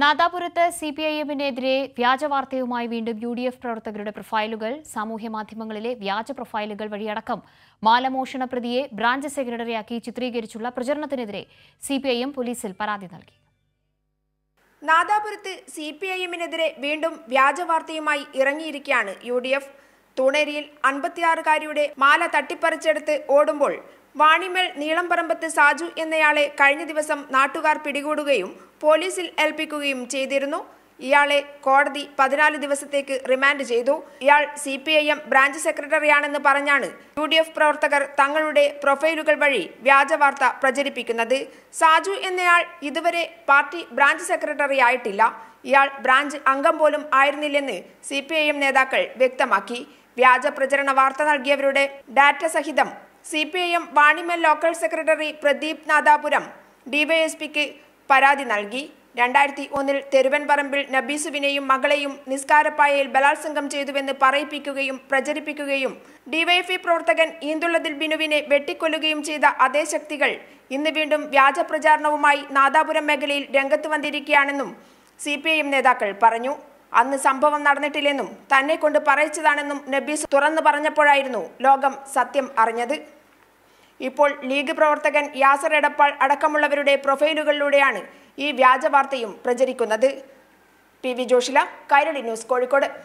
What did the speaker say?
നാദാപുരത്ത് C P I എമ്മിനെതിരെ വ്യാജവാർത്തയുമായി വീണ്ടും യു ഡി എഫ് പ്രവർത്തകരുടെ പ്രൊഫൈലുകൾ സാമൂഹ്യമാധ്യമങ്ങളിലെ വ്യാജ പ്രൊഫൈലുകൾ വഴിയടക്കം മാലമോഷണ പ്രതിയെ ബ്രാഞ്ച് സെക്രട്ടറിയാക്കി ചിത്രീകരിച്ചുള്ള പ്രചരണത്തിനെതിരെ സി പി ഐ എം പോലീസിൽ പരാതി നൽകി നാദാപുരത്ത് സി പി ഐ എമ്മിനെതിരെ വീണ്ടും വ്യാജവാർത്തയുമായി ഇറങ്ങിയിരിക്കുകയാണ് യു ഡി എഫ് തൂണേരിയിൽ അൻപത്തിയാറുകാരിയുടെ മാല തട്ടിപ്പറിച്ചെടുത്ത് ഓടുമ്പോൾ വാണിമേൽ നീളംപറമ്പത്ത് സാജു എന്നയാളെ കഴിഞ്ഞ ദിവസം നാട്ടുകാർ പിടികൂടുകയും പോലീസിൽ ഏൽപ്പിക്കുകയും ചെയ്തിരുന്നു ഇയാളെ കോടതി പതിനാല് ദിവസത്തേക്ക് റിമാൻഡ് ചെയ്തു ഇയാൾ C P I M branch സെക്രട്ടറിയാണെന്ന് പറഞ്ഞാണ് യു ഡി എഫ് പ്രവർത്തകർ തങ്ങളുടെ പ്രൊഫൈലുകൾ വഴി വ്യാജവാർത്ത പ്രചരിപ്പിക്കുന്നത് സാജു എന്നയാൾ ഇതുവരെ പാർട്ടി ബ്രാഞ്ച് സെക്രട്ടറി ആയിട്ടില്ല ഇയാൾ ബ്രാഞ്ച് അംഗം പോലും ആയിരുന്നില്ലെന്ന് സി നേതാക്കൾ വ്യക്തമാക്കി വ്യാജ പ്രചരണ വാർത്ത നൽകിയവരുടെ ഡാറ്റ സഹിതം C P I M Vanimel local secretary Pradeep Nadapuram ഡിവൈഎസ്പിക്ക് പരാതി നൽകി രണ്ടായിരത്തി ഒന്നിൽ തെരുവൻപറമ്പിൽ നബീസുവിനെയും മകളെയും നിസ്കാരപ്പായയിൽ ബലാത്സംഗം ചെയ്തുവെന്ന് പറയിപ്പിക്കുകയും പ്രചരിപ്പിക്കുകയും ഡിവൈഎഫ്ഇ പ്രവർത്തകൻ ഈന്തുള്ളതിൽ ബിനുവിനെ വെട്ടിക്കൊല്ലുകയും ചെയ്ത അതേ ശക്തികൾ ഇന്ന് വീണ്ടും വ്യാജ പ്രചാരണവുമായി നാദാപുരം മേഖലയിൽ രംഗത്ത് വന്നിരിക്കുകയാണെന്നും സി നേതാക്കൾ പറഞ്ഞു അന്ന് സംഭവം നടന്നിട്ടില്ലെന്നും തന്നെ കൊണ്ട് പറയിച്ചതാണെന്നും നബീസ് തുറന്നു പറഞ്ഞപ്പോഴായിരുന്നു ലോകം സത്യം അറിഞ്ഞത് ഇപ്പോൾ ലീഗ് പ്രവർത്തകൻ യാസർ എടപ്പാൾ അടക്കമുള്ളവരുടെ പ്രൊഫൈലുകളിലൂടെയാണ് ഈ വ്യാജവാർത്തയും പ്രചരിക്കുന്നത് P V Joshila Kairali news Kozhikode